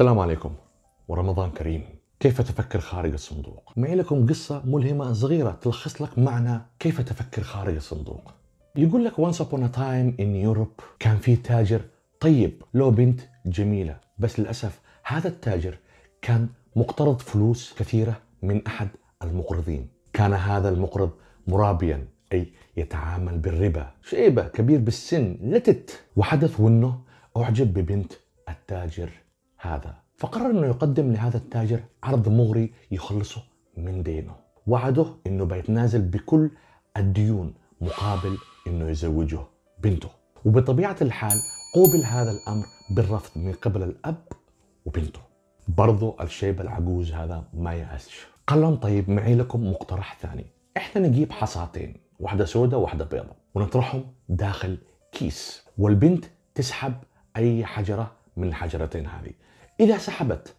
السلام عليكم ورمضان كريم كيف تفكر خارج الصندوق معي لكم قصة ملهمة صغيرة تلخص لك معنى كيف تفكر خارج الصندوق يقول لك once upon a time in Europe كان في تاجر طيب له بنت جميلة بس للأسف هذا التاجر كان مقترض فلوس كثيرة من أحد المقرضين كان هذا المقرض مرابيا أي يتعامل بالربا شيبة كبير بالسن لتت وحدث وأنه أعجب ببنت التاجر هذا فقرر انه يقدم لهذا التاجر عرض مغري يخلصه من دينه وعده انه بيتنازل بكل الديون مقابل انه يزوجه بنته وبطبيعه الحال قوبل هذا الامر بالرفض من قبل الاب وبنته برضو الشيب العجوز هذا ما يأسش قال لهم طيب معي لكم مقترح ثاني احنا نجيب حصاتين واحده سوداء وواحده بيضاء ونطرحهم داخل كيس والبنت تسحب اي حجره من الحجرتين هذه إذا سحبت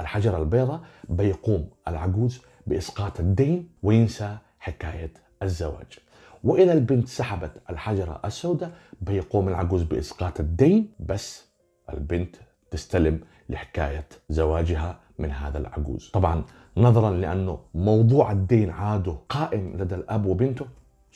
الحجرة البيضاء بيقوم العجوز بإسقاط الدين وينسى حكاية الزواج وإذا البنت سحبت الحجرة السوداء بيقوم العجوز بإسقاط الدين بس البنت تستلم لحكاية زواجها من هذا العجوز طبعا نظرا لأنه موضوع الدين عاده قائم لدى الأب وبنته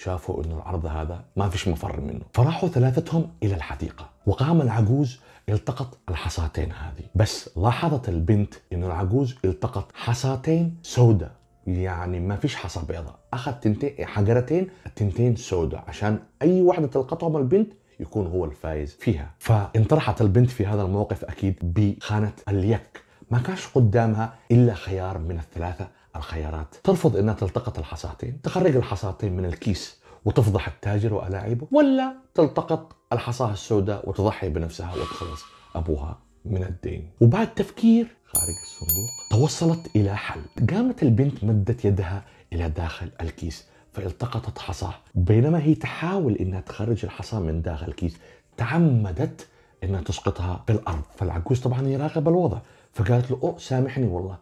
شافوا انه العرض هذا ما فيش مفر منه فراحوا ثلاثتهم الى الحديقه وقام العجوز التقط الحصاتين هذه بس لاحظت البنت انه العجوز التقط حصاتين سوداء يعني ما فيش حصى بيضاء اخذ تنتين حجرتين التنتين سوداء عشان اي واحده تلقطهم البنت يكون هو الفايز فيها فانطرحت البنت في هذا الموقف اكيد بخانه اليك ما كانش قدامها إلا خيار من الثلاثة الخيارات ترفض أنها تلتقط الحصاتين تخرج الحصاتين من الكيس وتفضح التاجر والاعيبه ولا تلتقط الحصاة السوداء وتضحي بنفسها وتخلص أبوها من الدين وبعد تفكير خارج الصندوق توصلت إلى حل قامت البنت مدت يدها إلى داخل الكيس فالتقطت حصاه بينما هي تحاول انها تخرج الحصى من داخل الكيس تعمدت انها تسقطها في الارض فالعجوز طبعا يراقب الوضع فقالت له اوه سامحني والله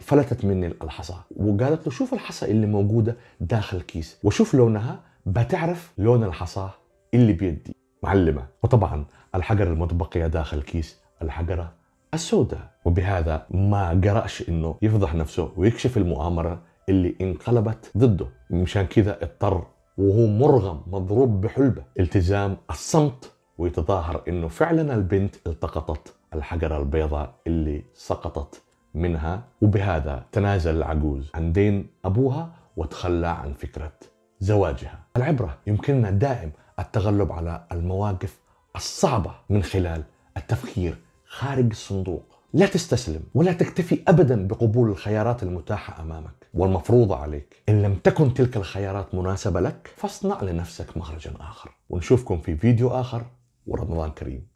فلتت مني الحصى وقالت له شوف الحصى اللي موجوده داخل الكيس وشوف لونها بتعرف لون الحصى اللي بيدي معلمه وطبعا الحجر المتبقيه داخل الكيس الحجره السوداء وبهذا ما قرأش انه يفضح نفسه ويكشف المؤامره اللي انقلبت ضده مشان كذا اضطر وهو مرغم مضروب بحلبه التزام الصمت ويتظاهر انه فعلا البنت التقطت الحجرة البيضاء اللي سقطت منها وبهذا تنازل العجوز عن دين ابوها وتخلى عن فكرة زواجها العبرة يمكننا دائم التغلب على المواقف الصعبة من خلال التفكير خارج الصندوق لا تستسلم ولا تكتفي ابدا بقبول الخيارات المتاحه امامك والمفروضه عليك ان لم تكن تلك الخيارات مناسبه لك فاصنع لنفسك مخرجا اخر ونشوفكم في فيديو اخر ورمضان كريم